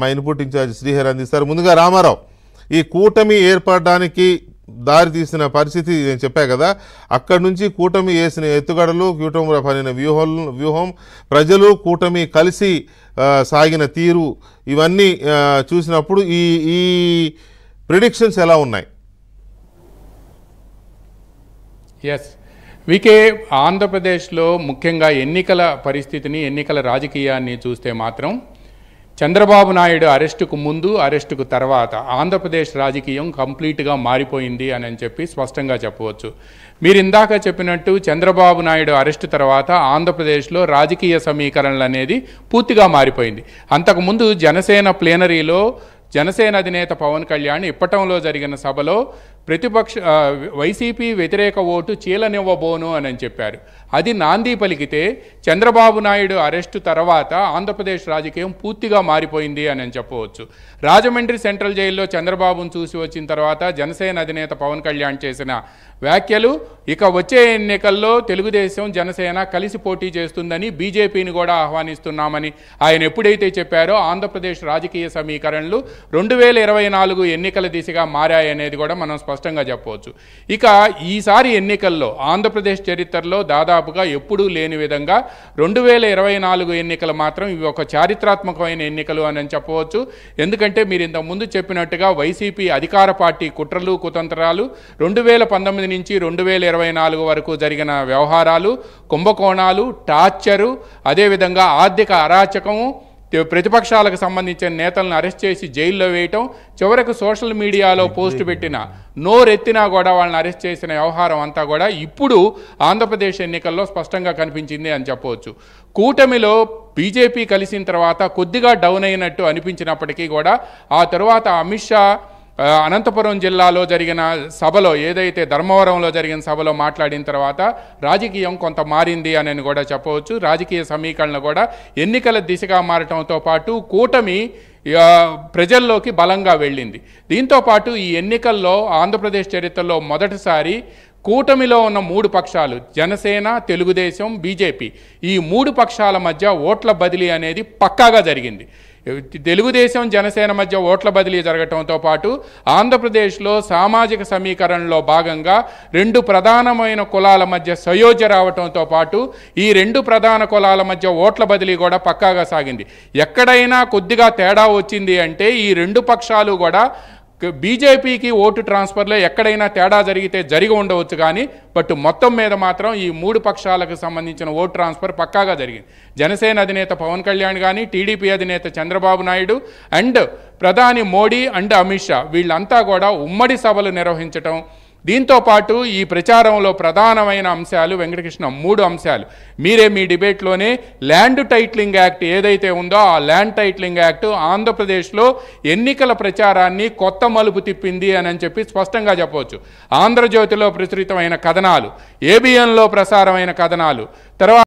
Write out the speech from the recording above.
మా input incharge Srihari అందిస్తారు ముందుగా రామారావు ఈ కూటమి ఏర్పడడానికి దారితీసిన పరిస్థితి నేను చెప్పా కదా అక్కడి నుంచి కూటమి వేసిన ఎత్తుగడలు కూటమి పడిన వ్యూహం వ్యూహం ప్రజలు కూటమి కలిసి సాగిన తీరు ఇవన్నీ చూసినప్పుడు ఈ ఈ ప్రిడిక్షన్స్ ఎలా ఉన్నాయి ఎస్ వికే ఆంధ్రప్రదేశ్లో ముఖ్యంగా ఎన్నికల పరిస్థితిని ఎన్నికల రాజకీయాన్ని చూస్తే మాత్రం చంద్రబాబు నాయుడు అరెస్టుకు ముందు అరెస్టుకు తర్వాత ఆంధ్రప్రదేశ్ రాజకీయం కంప్లీట్గా మారిపోయింది అని అని చెప్పి స్పష్టంగా చెప్పవచ్చు మీరు ఇందాక చెప్పినట్టు చంద్రబాబు నాయుడు అరెస్టు తర్వాత ఆంధ్రప్రదేశ్లో రాజకీయ సమీకరణలు అనేది పూర్తిగా మారిపోయింది అంతకుముందు జనసేన ప్లేనరీలో జనసేన అధినేత పవన్ కళ్యాణ్ ఇప్పటంలో జరిగిన సభలో ప్రతిపక్ష వైసీపీ వ్యతిరేక ఓటు చీలనివ్వబోను అని చెప్పారు అది నాంది పలికితే చంద్రబాబు నాయుడు అరెస్టు తర్వాత ఆంధ్రప్రదేశ్ రాజకీయం పూర్తిగా మారిపోయింది అని చెప్పవచ్చు రాజమండ్రి సెంట్రల్ జైల్లో చంద్రబాబును చూసి వచ్చిన తర్వాత జనసేన అధినేత పవన్ కళ్యాణ్ చేసిన వ్యాఖ్యలు ఇక వచ్చే ఎన్నికల్లో తెలుగుదేశం జనసేన కలిసి పోటీ చేస్తుందని బీజేపీని కూడా ఆహ్వానిస్తున్నామని ఆయన ఎప్పుడైతే చెప్పారో ఆంధ్రప్రదేశ్ రాజకీయ సమీకరణలు రెండు ఎన్నికల దిశగా మారాయనేది కూడా మనం స్పష్టంగా చెప్పవచ్చు ఇక ఈసారి ఎన్నికల్లో ఆంధ్రప్రదేశ్ చరిత్రలో దాదాపుగా ఎప్పుడూ లేని విధంగా రెండు వేల ఇరవై నాలుగు ఎన్నికలు మాత్రం ఇవి ఒక చారిత్రాత్మకమైన ఎన్నికలు అని చెప్పవచ్చు ఎందుకంటే మీరు ఇంతకుముందు చెప్పినట్టుగా వైసీపీ అధికార పార్టీ కుట్రలు కుతంత్రాలు రెండు వేల పంతొమ్మిది నుంచి రెండు వేల ఇరవై నాలుగు వరకు జరిగిన వ్యవహారాలు కుంభకోణాలు టార్చరు అదేవిధంగా ఆర్థిక అరాచకము ప్రతిపక్షాలకు సంబంధించిన నేతలను అరెస్ట్ చేసి జైల్లో వేయటం చివరకు సోషల్ మీడియాలో పోస్ట్ పెట్టిన నోరెత్తినా కూడా వాళ్ళని అరెస్ట్ చేసిన వ్యవహారం అంతా కూడా ఇప్పుడు ఆంధ్రప్రదేశ్ ఎన్నికల్లో స్పష్టంగా కనిపించింది అని చెప్పవచ్చు కూటమిలో బీజేపీ కలిసిన తర్వాత కొద్దిగా డౌన్ అయినట్టు అనిపించినప్పటికీ కూడా ఆ తర్వాత అమిత్ షా అనంతపురం జిల్లాలో జరిగిన సభలో ఏదైతే ధర్మవరంలో జరిగిన సభలో మాట్లాడిన తర్వాత రాజకీయం కొంత మారింది అని కూడా చెప్పవచ్చు రాజకీయ సమీకరణ కూడా ఎన్నికల దిశగా మారటంతో పాటు కూటమి ప్రజల్లోకి బలంగా వెళ్ళింది దీంతోపాటు ఈ ఎన్నికల్లో ఆంధ్రప్రదేశ్ చరిత్రలో మొదటిసారి కూటమిలో ఉన్న మూడు పక్షాలు జనసేన తెలుగుదేశం బీజేపీ ఈ మూడు పక్షాల మధ్య ఓట్ల బదిలీ అనేది పక్కాగా జరిగింది తెలుగుదేశం జనసేన మధ్య ఓట్ల బదిలీ జరగటంతో పాటు ఆంధ్రప్రదేశ్లో సామాజిక సమీకరణలో భాగంగా రెండు ప్రధానమైన కులాల మధ్య సయోధ్య రావటంతో పాటు ఈ రెండు ప్రధాన కులాల మధ్య ఓట్ల బదిలీ కూడా పక్కాగా సాగింది ఎక్కడైనా కొద్దిగా తేడా వచ్చింది అంటే ఈ రెండు పక్షాలు కూడా బీజేపీకి ఓటు ట్రాన్స్ఫర్లో ఎక్కడైనా తేడా జరిగితే జరిగి ఉండవచ్చు కానీ బట్ మొత్తం మీద మాత్రం ఈ మూడు పక్షాలకు సంబంధించిన ఓటు ట్రాన్స్ఫర్ పక్కాగా జరిగింది జనసేన అధినేత పవన్ కళ్యాణ్ కానీ టీడీపీ అధినేత చంద్రబాబు నాయుడు అండ్ ప్రధాని మోడీ అండ్ అమిత్ షా వీళ్ళంతా కూడా ఉమ్మడి సభలు నిర్వహించటం దీంతోపాటు ఈ ప్రచారంలో ప్రధానమైన అంశాలు వెంకటకృష్ణ మూడు అంశాలు మీరే మీ డిబేట్లోనే ల్యాండ్ టైట్లింగ్ యాక్ట్ ఏదైతే ఉందో ఆ ల్యాండ్ టైట్లింగ్ యాక్ట్ ఆంధ్రప్రదేశ్లో ఎన్నికల ప్రచారాన్ని కొత్త మలుపు తిప్పింది అని చెప్పి స్పష్టంగా చెప్పవచ్చు ఆంధ్రజ్యోతిలో ప్రచురితమైన కథనాలు ఏబిఎన్లో ప్రసారమైన కథనాలు తర్వాత